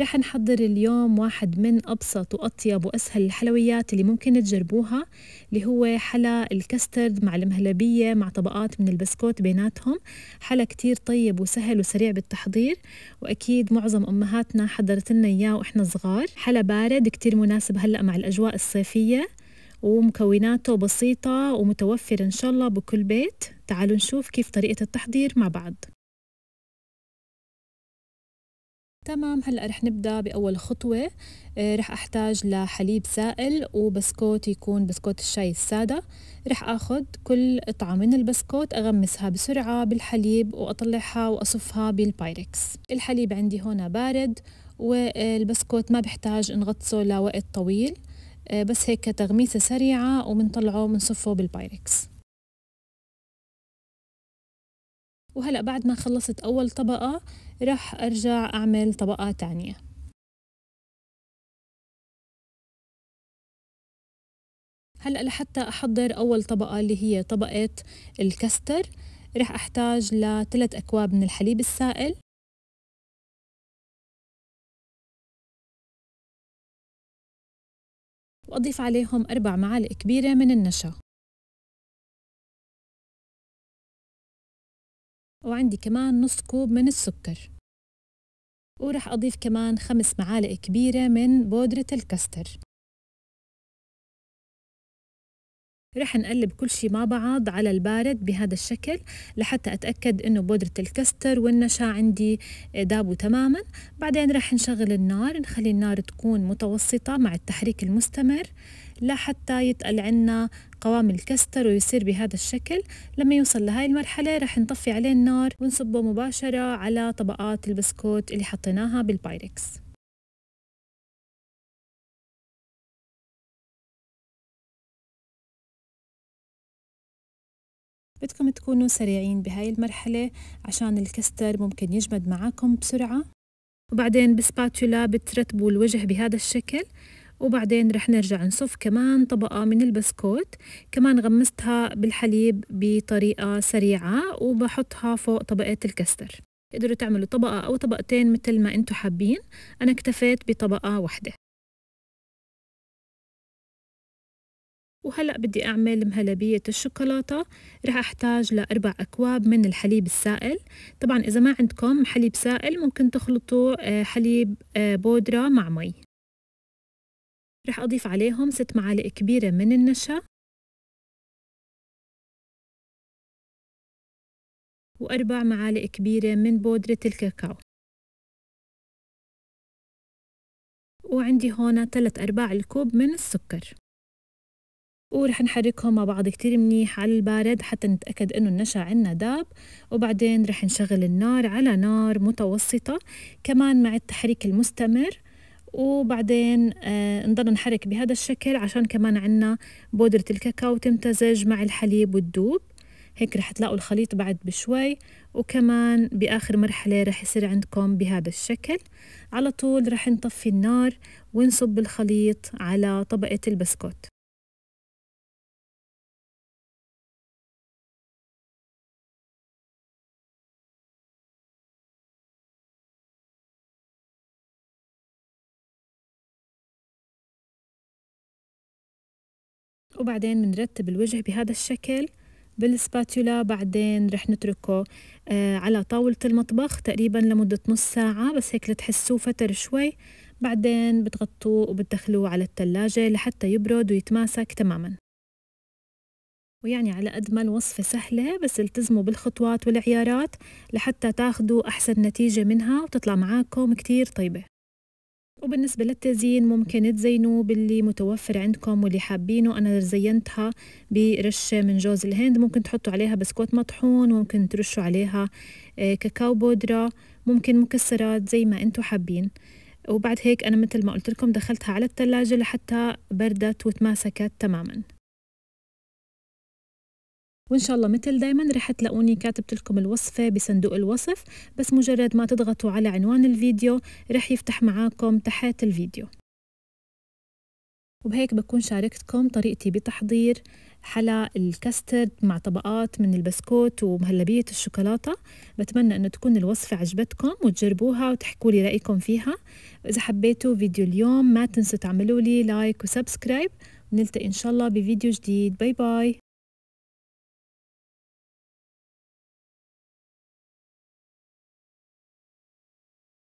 رح نحضر اليوم واحد من أبسط وأطيب وأسهل الحلويات اللي ممكن تجربوها اللي هو حلا الكسترد مع المهلبية مع طبقات من البسكوت بيناتهم حلا كتير طيب وسهل وسريع بالتحضير وأكيد معظم أمهاتنا حضرت لنا إياه وإحنا صغار حلا بارد كتير مناسب هلأ مع الأجواء الصيفية ومكوناته بسيطة ومتوفرة إن شاء الله بكل بيت تعالوا نشوف كيف طريقة التحضير مع بعض تمام هلا رح نبدا باول خطوه آه، رح احتاج لحليب سائل وبسكوت يكون بسكوت الشاي الساده رح اخذ كل قطعه من البسكوت اغمسها بسرعه بالحليب واطلعها واصفها بالبايركس الحليب عندي هون بارد والبسكوت ما بحتاج نغطسه لوقت طويل آه، بس هيك تغميسه سريعه وبنطلعه بنصفه بالبايركس وهلأ بعد ما خلصت أول طبقة راح أرجع أعمل طبقة ثانيه هلأ لحتى أحضر أول طبقة اللي هي طبقة الكستر راح أحتاج لثلاث أكواب من الحليب السائل وأضيف عليهم أربع معالق كبيرة من النشا وعندي كمان نص كوب من السكر ورح أضيف كمان خمس معالق كبيرة من بودرة الكستر رح نقلب كل شيء مع بعض على البارد بهذا الشكل لحتى أتأكد إنه بودرة الكستر والنشا عندي دابوا تماما بعدين رح نشغل النار نخلي النار تكون متوسطة مع التحريك المستمر لحتى يتقل عنا قوام الكستر ويصير بهذا الشكل لما يوصل لهاي المرحلة رح نطفي عليه النار ونصبه مباشرة على طبقات البسكوت اللي حطيناها بالبايركس بدكم تكونوا سريعين بهاي المرحلة عشان الكستر ممكن يجمد معاكم بسرعة وبعدين بسباتولا بترتبوا الوجه بهذا الشكل وبعدين رح نرجع نصف كمان طبقة من البسكوت كمان غمستها بالحليب بطريقة سريعة وبحطها فوق طبقة الكستر تقدروا تعملوا طبقة أو طبقتين مثل ما انتو حابين أنا اكتفيت بطبقة واحدة وهلأ بدي أعمل مهلبية الشوكولاتة رح أحتاج لأربع أكواب من الحليب السائل طبعا إذا ما عندكم حليب سائل ممكن تخلطوا آه، حليب آه، بودرة مع مي رح أضيف عليهم ست معالق كبيرة من النشا وأربع معالق كبيرة من بودرة الكاكاو وعندي هون ثلاث أرباع الكوب من السكر ورح نحركهم مع بعض كتير منيح على البارد حتى نتأكد انه النشا عنا داب وبعدين رح نشغل النار على نار متوسطة كمان مع التحريك المستمر وبعدين آه نضل نحرك بهذا الشكل عشان كمان عنا بودرة الكاكاو تمتزج مع الحليب والدوب هيك رح تلاقوا الخليط بعد بشوي وكمان بآخر مرحلة رح يصير عندكم بهذا الشكل على طول رح نطفي النار ونصب الخليط على طبقة البسكوت وبعدين بنرتب الوجه بهذا الشكل بالسباتولا بعدين رح نتركه آه على طاولة المطبخ تقريبا لمدة نص ساعة بس هيك لتحسوه فتر شوي بعدين بتغطوه وبتدخلوه على التلاجة لحتى يبرد ويتماسك تماما ويعني على قد ما الوصفة سهلة بس التزموا بالخطوات والعيارات لحتى تاخدوا أحسن نتيجة منها وتطلع معاكم كتير طيبة وبالنسبة للتزيين ممكن تزينوه باللي متوفر عندكم واللي حابينه أنا زينتها برشة من جوز الهند ممكن تحطوا عليها بسكوت مطحون ممكن ترشوا عليها آه، كاكاو بودرة ممكن مكسرات زي ما أنتوا حابين وبعد هيك أنا مثل ما قلت لكم دخلتها على التلاجة لحتى بردت وتماسكت تماما وإن شاء الله مثل دايما رح تلاقوني كاتبت لكم الوصفة بصندوق الوصف بس مجرد ما تضغطوا على عنوان الفيديو رح يفتح معاكم تحت الفيديو وبهيك بكون شاركتكم طريقتي بتحضير حلا الكاسترد مع طبقات من البسكوت ومهلبية الشوكولاتة بتمنى أنه تكون الوصفة عجبتكم وتجربوها وتحكوا لي رأيكم فيها وإذا حبيتوا فيديو اليوم ما تنسوا تعملوا لي لايك وسبسكرايب ونلتقي إن شاء الله بفيديو جديد باي باي